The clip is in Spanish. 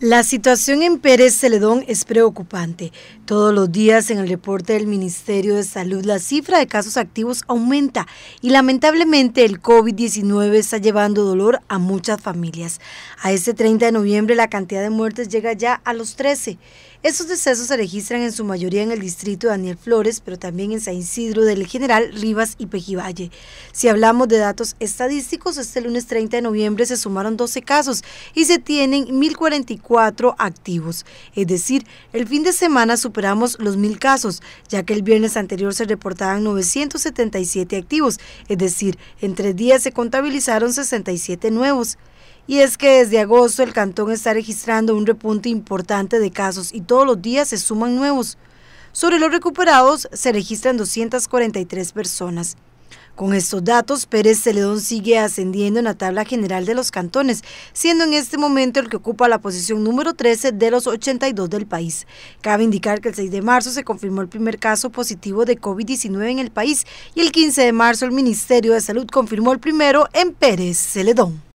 La situación en Pérez Celedón es preocupante. Todos los días en el reporte del Ministerio de Salud la cifra de casos activos aumenta y lamentablemente el COVID-19 está llevando dolor a muchas familias. A este 30 de noviembre la cantidad de muertes llega ya a los 13. Esos decesos se registran en su mayoría en el distrito de Daniel Flores, pero también en San Isidro del General Rivas y Pejivalle. Si hablamos de datos estadísticos, este lunes 30 de noviembre se sumaron 12 casos y se tienen 1044 4 activos. Es decir, el fin de semana superamos los mil casos, ya que el viernes anterior se reportaban 977 activos, es decir, en tres días se contabilizaron 67 nuevos. Y es que desde agosto el cantón está registrando un repunte importante de casos y todos los días se suman nuevos. Sobre los recuperados se registran 243 personas. Con estos datos, Pérez Celedón sigue ascendiendo en la tabla general de los cantones, siendo en este momento el que ocupa la posición número 13 de los 82 del país. Cabe indicar que el 6 de marzo se confirmó el primer caso positivo de COVID-19 en el país y el 15 de marzo el Ministerio de Salud confirmó el primero en Pérez Celedón.